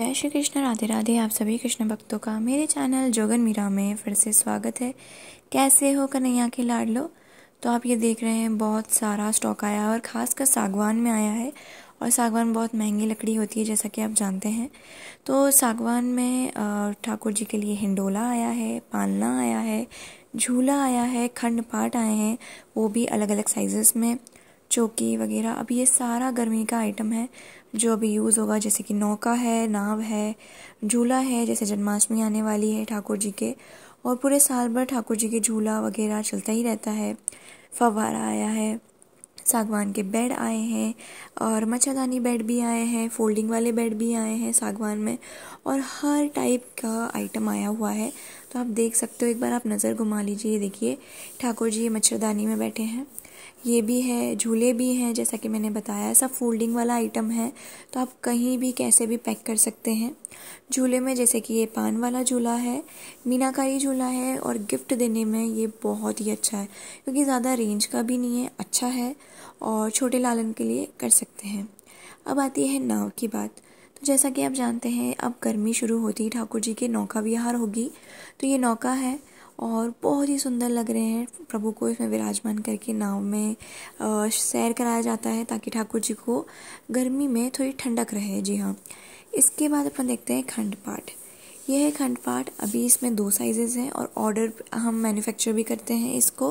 जय श्री कृष्ण राधे राधे आप सभी कृष्ण भक्तों का मेरे चैनल जोगन मीरा में फिर से स्वागत है कैसे हो कन्हैया के लाडलो तो आप ये देख रहे हैं बहुत सारा स्टॉक आया है और ख़ासकर सागवान में आया है और सागवान बहुत महंगी लकड़ी होती है जैसा कि आप जानते हैं तो सागवान में ठाकुर जी के लिए हिंडोला आया है पालना आया है झूला आया है खंड पाट आए हैं वो भी अलग अलग साइजेस में चौकी वगैरह अब ये सारा गर्मी का आइटम है जो अभी यूज़ होगा जैसे कि नौका है नाव है झूला है जैसे जन्माष्टमी आने वाली है ठाकुर जी के और पूरे साल भर ठाकुर जी के झूला वगैरह चलता ही रहता है फवारा आया है सागवान के बेड आए हैं और मच्छरदानी बेड भी आए हैं फोल्डिंग वाले बेड भी आए हैं सागवान में और हर टाइप का आइटम आया हुआ है तो आप देख सकते हो एक बार आप नज़र घुमा लीजिए देखिए ठाकुर जी मच्छरदानी में बैठे हैं ये भी है झूले भी हैं जैसा कि मैंने बताया सब फोल्डिंग वाला आइटम है तो आप कहीं भी कैसे भी पैक कर सकते हैं झूले में जैसे कि ये पान वाला झूला है मीनाकारी झूला है और गिफ्ट देने में ये बहुत ही अच्छा है क्योंकि ज़्यादा रेंज का भी नहीं है अच्छा है और छोटे लालन के लिए कर सकते हैं अब आती है नाव की बात तो जैसा कि आप जानते हैं अब गर्मी शुरू होती ठाकुर जी के नौका विहार होगी तो ये नौका है और बहुत ही सुंदर लग रहे हैं प्रभु को इसमें विराजमान करके नाव में सैर कराया जाता है ताकि ठाकुर जी को गर्मी में थोड़ी ठंडक रहे जी हाँ इसके बाद अपन देखते हैं खंड पाठ यह है खंड पाठ अभी इसमें दो साइजेज़ हैं और ऑर्डर हम मैन्युफैक्चर भी करते हैं इसको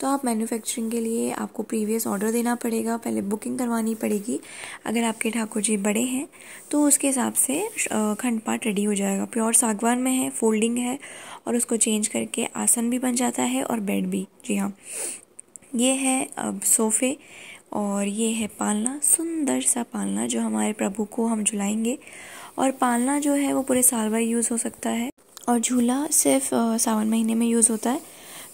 तो आप मैन्युफैक्चरिंग के लिए आपको प्रीवियस ऑर्डर देना पड़ेगा पहले बुकिंग करवानी पड़ेगी अगर आपके ठाकुर जी बड़े हैं तो उसके हिसाब से खंड पाठ रेडी हो जाएगा प्योर सागवान में है फोल्डिंग है और उसको चेंज करके आसन भी बन जाता है और बेड भी जी हाँ ये है अब सोफ़े और ये है पालना सुंदर सा पालना जो हमारे प्रभु को हम झुलाएंगे और पालना जो है वो पूरे साल भर यूज़ हो सकता है और झूला सिर्फ सावन महीने में यूज़ होता है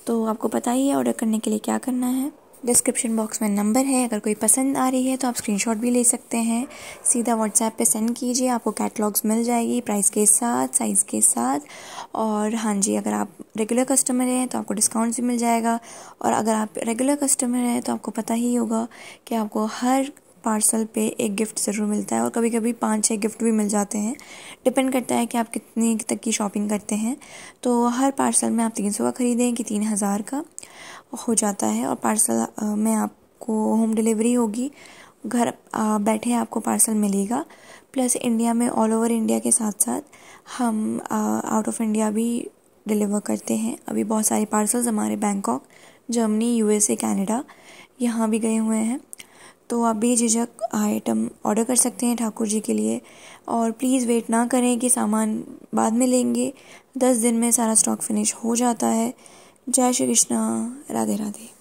तो आपको पता ही है ऑर्डर करने के लिए क्या करना है डिस्क्रिप्शन बॉक्स में नंबर है अगर कोई पसंद आ रही है तो आप स्क्रीनशॉट भी ले सकते हैं सीधा व्हाट्सएप पे सेंड कीजिए आपको कैटलॉग्स मिल जाएगी प्राइस के साथ साइज़ के साथ और हाँ जी अगर आप रेगुलर कस्टमर हैं तो आपको डिस्काउंट भी मिल जाएगा और अगर आप रेगुलर कस्टमर हैं तो आपको पता ही होगा कि आपको हर पार्सल पे एक गिफ्ट ज़रूर मिलता है और कभी कभी पाँच छः गिफ्ट भी मिल जाते हैं डिपेंड करता है कि आप कितने तक की शॉपिंग करते हैं तो हर पार्सल में आप तीन सौ का ख़रीदें कि तीन हज़ार का हो जाता है और पार्सल में आपको होम डिलीवरी होगी घर बैठे आपको पार्सल मिलेगा प्लस इंडिया में ऑल ओवर इंडिया के साथ साथ हम आउट ऑफ इंडिया भी डिलीवर करते हैं अभी बहुत सारे पार्सल्स हमारे बैंकॉक जर्मनी यूएसए कनाडा यहाँ भी गए हुए हैं तो आप बेझिझक आइटम ऑर्डर कर सकते हैं ठाकुर जी के लिए और प्लीज़ वेट ना करें कि सामान बाद में लेंगे दस दिन में सारा स्टॉक फिनिश हो जाता है जय श्री कृष्णा राधे राधे